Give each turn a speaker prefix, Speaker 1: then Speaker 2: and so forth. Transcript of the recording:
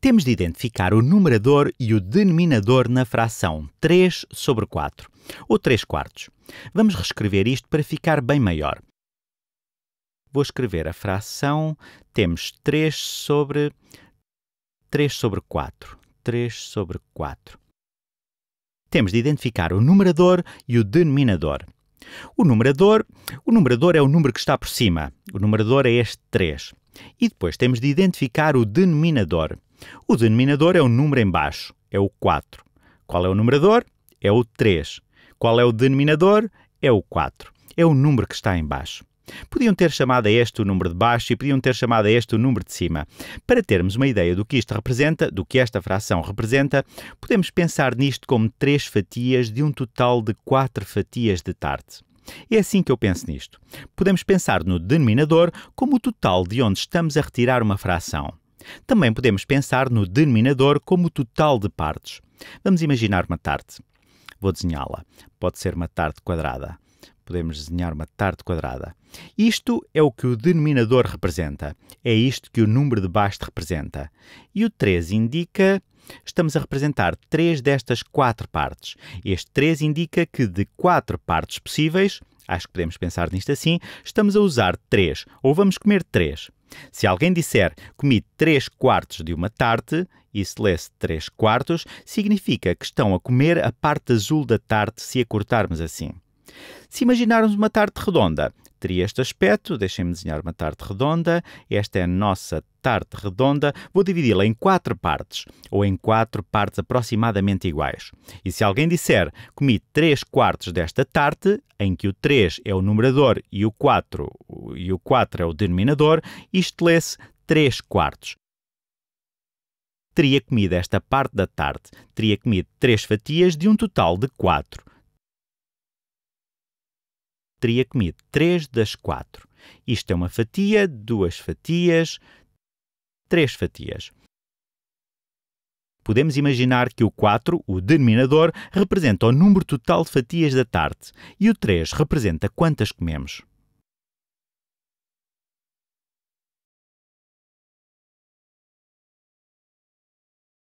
Speaker 1: Temos de identificar o numerador e o denominador na fração 3 sobre 4, ou 3 quartos. Vamos reescrever isto para ficar bem maior. Vou escrever a fração, temos 3 sobre 3 sobre 4, 3 sobre 4. Temos de identificar o numerador e o denominador. O numerador, o numerador é o número que está por cima. O numerador é este 3. E depois temos de identificar o denominador. O denominador é o número em baixo, é o 4. Qual é o numerador? É o 3. Qual é o denominador? É o 4. É o número que está em baixo. Podiam ter chamado a este o número de baixo e podiam ter chamado a este o número de cima. Para termos uma ideia do que isto representa, do que esta fração representa, podemos pensar nisto como três fatias de um total de quatro fatias de tarte. É assim que eu penso nisto. Podemos pensar no denominador como o total de onde estamos a retirar uma fração. Também podemos pensar no denominador como total de partes. Vamos imaginar uma tarte. Vou desenhá-la. Pode ser uma tarte quadrada. Podemos desenhar uma tarte quadrada. Isto é o que o denominador representa. É isto que o número de baixo representa. E o 3 indica estamos a representar três destas quatro partes. Este 3 indica que de quatro partes possíveis, acho que podemos pensar nisto assim, estamos a usar três, ou vamos comer três. Se alguém disser comi 3 quartos de uma tarte e se lesse 3 quartos, significa que estão a comer a parte azul da tarte se a cortarmos assim. Se imaginarmos uma tarte redonda teria este aspecto. Deixem-me desenhar uma tarte redonda. Esta é a nossa tarte redonda. Vou dividi-la em quatro partes, ou em quatro partes aproximadamente iguais. E se alguém disser, comi 3 quartos desta tarte, em que o 3 é o numerador e o 4, e o 4 é o denominador, isto lê-se 3 quartos teria comido esta parte da tarte. teria comido três fatias de um total de quatro teria comido três das quatro. Isto é uma fatia, duas fatias, três fatias. Podemos imaginar que o 4, o denominador, representa o número total de fatias da tarde e o 3 representa quantas comemos.